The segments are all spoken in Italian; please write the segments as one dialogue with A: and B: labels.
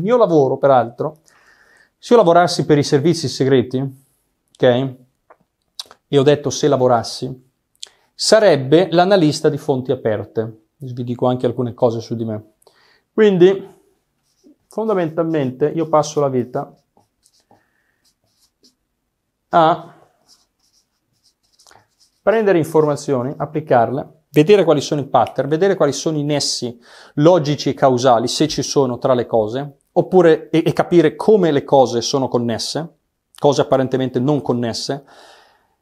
A: Il mio lavoro, peraltro, se io lavorassi per i servizi segreti, ok? E ho detto se lavorassi, sarebbe l'analista di fonti aperte. Vi dico anche alcune cose su di me. Quindi, fondamentalmente, io passo la vita a prendere informazioni, applicarle, vedere quali sono i pattern, vedere quali sono i nessi logici e causali, se ci sono tra le cose, oppure e, e capire come le cose sono connesse, cose apparentemente non connesse.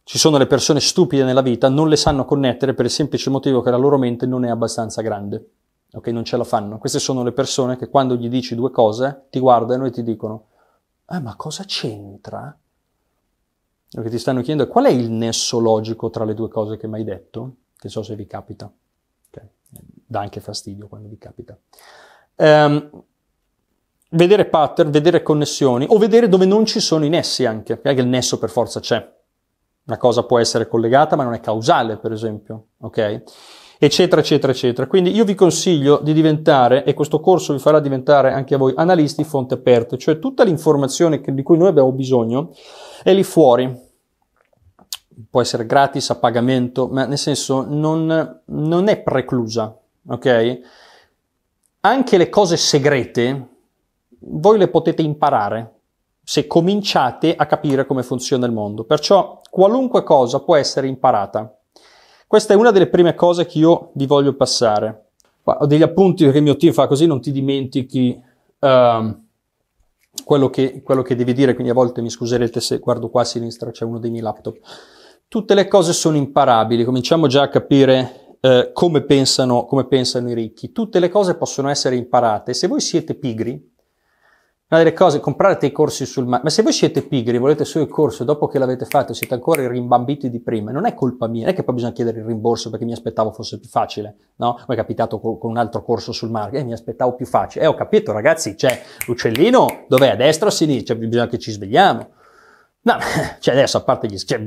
A: Ci sono le persone stupide nella vita, non le sanno connettere per il semplice motivo che la loro mente non è abbastanza grande. Ok, non ce la fanno. Queste sono le persone che quando gli dici due cose ti guardano e ti dicono: Ah, ma cosa c'entra? Quello che ti stanno chiedendo è qual è il nesso logico tra le due cose che mi hai detto, che so se vi capita. Okay. Dà anche fastidio quando vi capita. Um, vedere pattern, vedere connessioni o vedere dove non ci sono i nessi anche, perché anche il nesso per forza c'è. Una cosa può essere collegata ma non è causale, per esempio, ok? Eccetera, eccetera, eccetera. Quindi io vi consiglio di diventare, e questo corso vi farà diventare anche a voi, analisti fonte aperte, cioè tutta l'informazione che, di cui noi abbiamo bisogno è lì fuori. Può essere gratis, a pagamento, ma nel senso non, non è preclusa, ok? Anche le cose segrete, voi le potete imparare se cominciate a capire come funziona il mondo. Perciò qualunque cosa può essere imparata. Questa è una delle prime cose che io vi voglio passare. Ho degli appunti perché il mio team fa così non ti dimentichi uh, quello, che, quello che devi dire, quindi a volte mi scuserete se guardo qua a sinistra c'è uno dei miei laptop. Tutte le cose sono imparabili, cominciamo già a capire Uh, come, pensano, come, pensano, i ricchi. Tutte le cose possono essere imparate. Se voi siete pigri, una delle cose, comprate i corsi sul mare. Ma se voi siete pigri, volete solo il corso, dopo che l'avete fatto siete ancora rimbambiti di prima, non è colpa mia, non è che poi bisogna chiedere il rimborso perché mi aspettavo fosse più facile, no? Mi è capitato con, un altro corso sul mare, eh, mi aspettavo più facile. Eh, ho capito ragazzi, c'è cioè, l'uccellino, dov'è? A destra o a sinistra? Cioè, bisogna che ci svegliamo. No, cioè adesso, a parte gli... Cioè,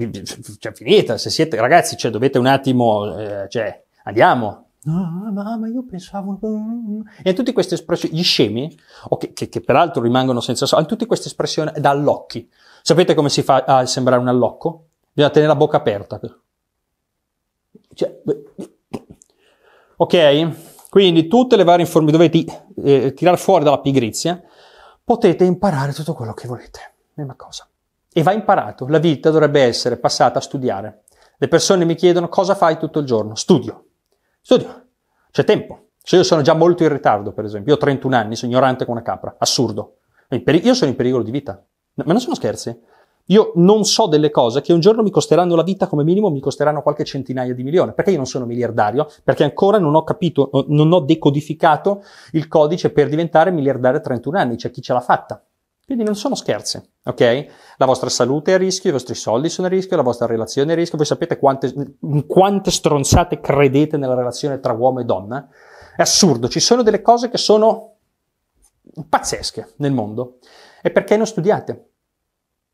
A: cioè finita, se siete... Ragazzi, cioè, dovete un attimo... Eh, cioè, andiamo, No, ma, ma io pensavo. Mm, mm. E tutte queste espressioni, gli scemi, che, che, che, peraltro rimangono senza soldi, tutte queste espressioni da allocchi. Sapete come si fa a sembrare un allocco? Bisogna tenere la bocca aperta. Cioè, ok? Quindi tutte le varie informazioni dovete eh, tirare fuori dalla pigrizia, potete imparare tutto quello che volete. È cosa. E va imparato. La vita dovrebbe essere passata a studiare. Le persone mi chiedono cosa fai tutto il giorno. Studio studio, c'è tempo. Se cioè, io sono già molto in ritardo, per esempio, io ho 31 anni, sono ignorante come una capra, assurdo. Io sono in pericolo di vita, ma non sono scherzi. Io non so delle cose che un giorno mi costeranno la vita, come minimo mi costeranno qualche centinaia di milioni, perché io non sono miliardario, perché ancora non ho capito, non ho decodificato il codice per diventare miliardario a 31 anni, c'è cioè, chi ce l'ha fatta. Quindi non sono scherzi, ok? La vostra salute è a rischio, i vostri soldi sono a rischio, la vostra relazione è a rischio. Voi sapete quante, quante stronzate credete nella relazione tra uomo e donna? È assurdo, ci sono delle cose che sono pazzesche nel mondo. E perché non studiate?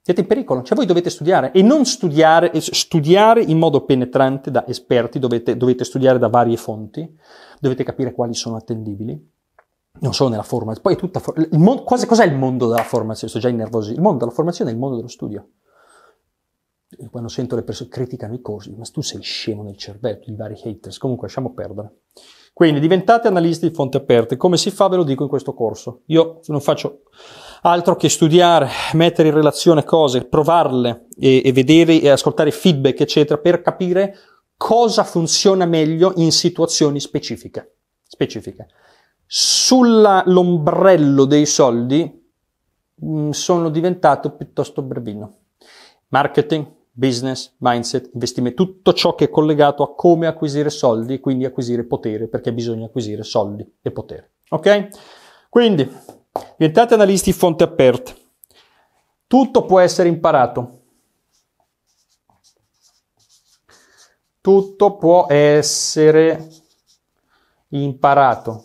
A: Siete in pericolo, cioè voi dovete studiare e non studiare, studiare in modo penetrante da esperti, dovete, dovete studiare da varie fonti, dovete capire quali sono attendibili non solo nella formazione, poi è tutta for- il mon- quasi, cos'è il mondo della formazione? Sto già innervosito. Il mondo della formazione è il mondo dello studio. quando sento le persone criticano i corsi, ma tu sei scemo nel cervello, i vari haters, comunque lasciamo perdere. Quindi diventate analisti di fonte aperte, come si fa ve lo dico in questo corso. Io non faccio altro che studiare, mettere in relazione cose, provarle e, e vedere e ascoltare feedback, eccetera, per capire cosa funziona meglio in situazioni specifiche. specifiche. Sull'ombrello dei soldi mh, mm, sono diventato piuttosto brevino. Marketing, business, mindset, investimento, tutto ciò che è collegato a come acquisire soldi e quindi acquisire potere, perché bisogna acquisire soldi e potere. Ok? Quindi diventate analisti fonte aperte. Tutto può essere imparato. Tutto può essere imparato.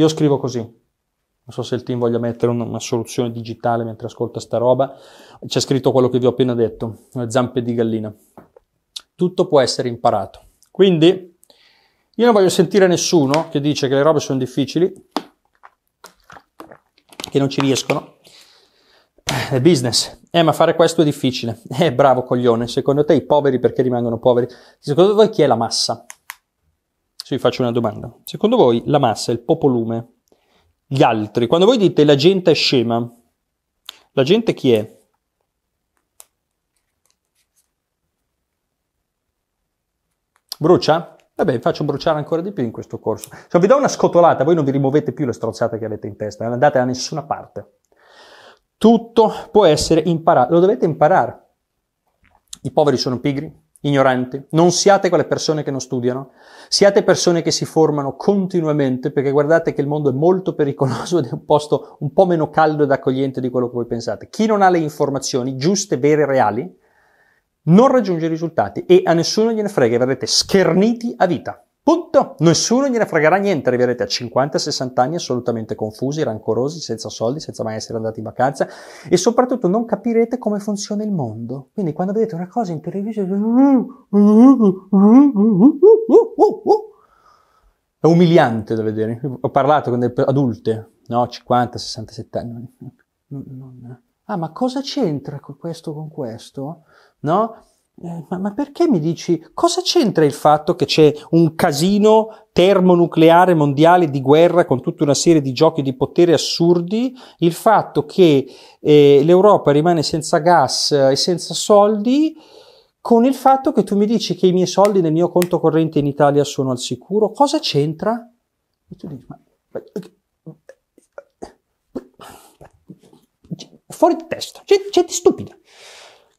A: Io scrivo così. Non so se il team voglia mettere una, una soluzione digitale mentre ascolta sta roba. C'è scritto quello che vi ho appena detto, le zampe di gallina. Tutto può essere imparato. Quindi io non voglio sentire nessuno che dice che le robe sono difficili, che non ci riescono. È business. Eh, ma fare questo è difficile. Eh, bravo coglione. Secondo te i poveri perché rimangono poveri? Secondo voi chi è la massa? vi faccio una domanda. Secondo voi la massa, il popolume, gli altri, quando voi dite la gente è scema, la gente chi è? Brucia? Vabbè, vi faccio bruciare ancora di più in questo corso. Se cioè, vi do una scotolata, voi non vi rimuovete più le strozzate che avete in testa, non andate da nessuna parte. Tutto può essere imparato, lo dovete imparare. I poveri sono pigri, ignoranti, non siate quelle persone che non studiano, siate persone che si formano continuamente perché guardate che il mondo è molto pericoloso ed è un posto un po' meno caldo ed accogliente di quello che voi pensate. Chi non ha le informazioni giuste, vere, e reali, non raggiunge risultati e a nessuno gliene frega, verrete scherniti a vita. Punto. Nessuno gliene fregherà niente, arriverete a 50-60 anni assolutamente confusi, rancorosi, senza soldi, senza mai essere andati in vacanza e soprattutto non capirete come funziona il mondo. Quindi quando vedete una cosa in televisione è umiliante da vedere. Ho parlato con delle adulte, no, 50, 67 anni. Ah, ma cosa c'entra questo con questo? No? Eh, ma, ma, perché mi dici cosa c'entra il fatto che c'è un casino termonucleare mondiale di guerra con tutta una serie di giochi di potere assurdi? Il fatto che eh, l'Europa rimane senza gas eh, e senza soldi con il fatto che tu mi dici che i miei soldi nel mio conto corrente in Italia sono al sicuro, cosa c'entra? E tu dici, ma, ma eh, fuori di testa, gente, gente stupida.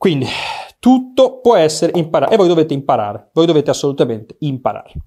A: Quindi tutto può essere imparato e voi dovete imparare, voi dovete assolutamente imparare.